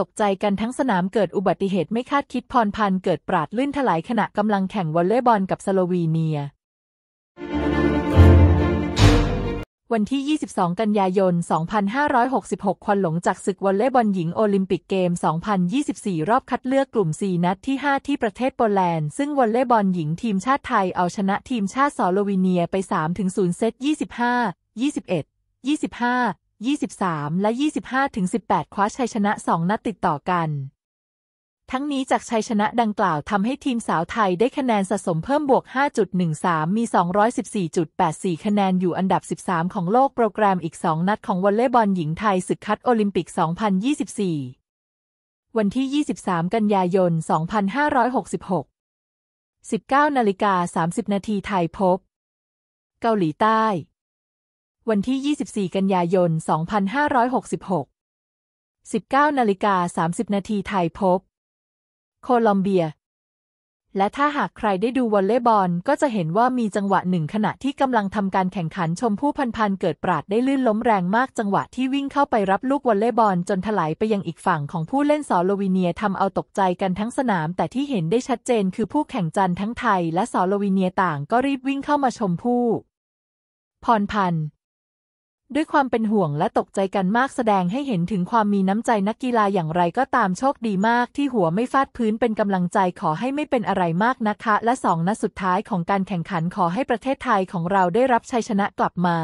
ตกใจกันทั้งสนามเกิดอุบัติเหตุไม่คาดคิดพรพันธ์เกิดปราดลื่นถลายขณะกำลังแข่งวอลเลย์บอลกับสโลวีเนีย วันที่ 22 กันยายน 2566 ควันหลงจากศึกวอลเลย์บอลหญิง โอลิมปิกเกม 2024 รอบคัดเลือกกลุ่ม 4 นัดที่ 5 ที่ประเทศโปแลนด์ซึ่งวอลเลย์บอลหญิงทีมชาติไทยเอาชนะทีมชาติสโลวีเนียไป 3-0 เซต 25 21 25 23 และ 25 ถึง 18 คว้าชัยชนะ 2 นัดติดต่อกัน ทั้งนี้จากชัยชนะดังกล่าวทำให้ทีมสาวไทยได้คะแนนสะสมเพิ่มบวก 5.13 มี 214.84 คะแนนอยู่อันดับ 13 ของโลกโปรแกรมอีก 2 นัดของวอลเลย์บอลหญิงไทยศึกคัดโอลิมปิก 2024 วันที่ 23 กันยายน 2566 19นาฬิกา30 นาทีไทยพบ เกาหลีใต้วันที่ 24 กันยายน 2566 19นาฬิกา30นาทีไทยพบ โคลอมเบีย และถ้าหากใครได้ดูวอลเลย์บอลก็จะเห็นว่ามีจังหวะหนึ่งขณะที่กำลังทำการแข่งขันชมผู้พันพันเกิดปราดได้ลื่นล้มแรงมากจังหวะที่วิ่งเข้าไปรับลูกวอลเลย์บอล จนถลายไปยังอีกฝั่งของผู้เล่นสโลวีเนียทำเอาตกใจกันทั้งสนามแต่ที่เห็นได้ชัดเจนคือผู้แข่งจันทั้งไทยและสโลวีเนียต่างก็รีบวิ่งเข้ามาชมผู้ พรพันธ์ด้วยความเป็นห่วงและตกใจกันมากแสดงให้เห็นถึงความมีน้ำใจนักกีฬาอย่างไรก็ตามโชคดีมากที่หัวไม่ฟาดพื้นเป็นกำลังใจขอให้ไม่เป็นอะไรมากนะคะ และสองนัดสุดท้ายของการแข่งขันขอให้ประเทศไทยของเราได้รับชัยชนะกลับมา